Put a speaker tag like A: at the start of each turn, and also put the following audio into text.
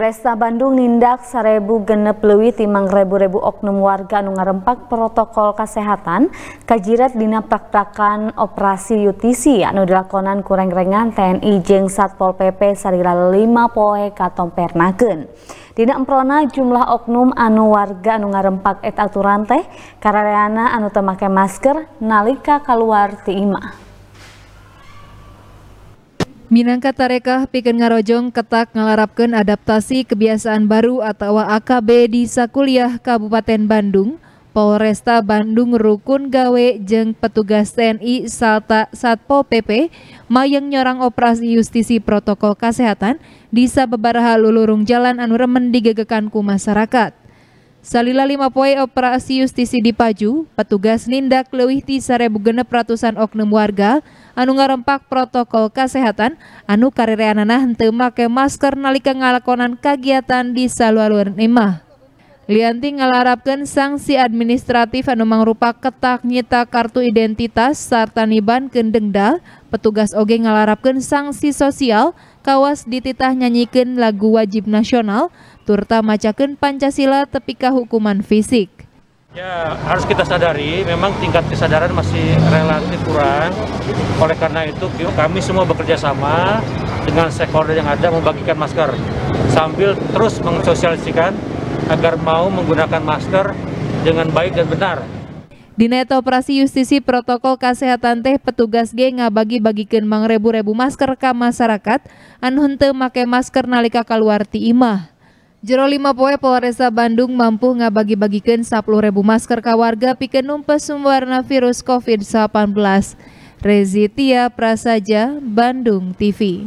A: Presta Bandung nindak sarebu genep lewi timang rebu-rebu oknum warga anu ngarempak protokol kesehatan kajirat dina praktakan operasi yutisi anu dilakonan kurang-rengan TNI jeng Satpol PP sarira 5 poe katompernakeun. Dina emprona jumlah oknum anu warga anu ngarempak et aturan teh kareana anu temake masker nalika keluar ti imah.
B: Minangka tarekah Piken ngarojong ketak ngelarapkan adaptasi kebiasaan baru atau AKB di Sakuliah Kabupaten Bandung, Polresta Bandung Rukun Gawe jeng petugas TNI Salta Satpo PP mayang nyorang operasi justisi protokol kesehatan di sababaraha lulurung jalan anu remen digegekan ku masyarakat. Salila lima poe operasi justisi di Paju, petugas nindak leuwih ti sarebu genep ratusan oknum warga anu ngarempak protokol kesehatan anu anak henteu make masker nalika ngalakonan kegiatan di salualuan imah. Lianti ngelarapkan sanksi administratif anu mangrupa ketak nyita kartu identitas serta niban kendengdal, petugas oge ngelarapkan sanksi sosial, kawas dititah nyanyikan lagu wajib nasional, turta macakan Pancasila tepika hukuman fisik.
C: Ya harus kita sadari memang tingkat kesadaran masih relatif kurang. Oleh karena itu kami semua bekerja sama dengan sektor yang ada membagikan masker sambil terus mengsosialisikan agar mau menggunakan masker dengan baik dan benar.
B: Di Net Operasi Justisi Protokol Kesehatan teh petugas G ngabagi-bagikan mangrebu-rebu masker ke masyarakat anhente masker nalika keluar ti imah. Jero lima poe Polresa Bandung mampu ngabagi-bagikan 10.000 masker ke warga piken numpes warna virus COVID-19. Rezitia Prasaja, Bandung TV.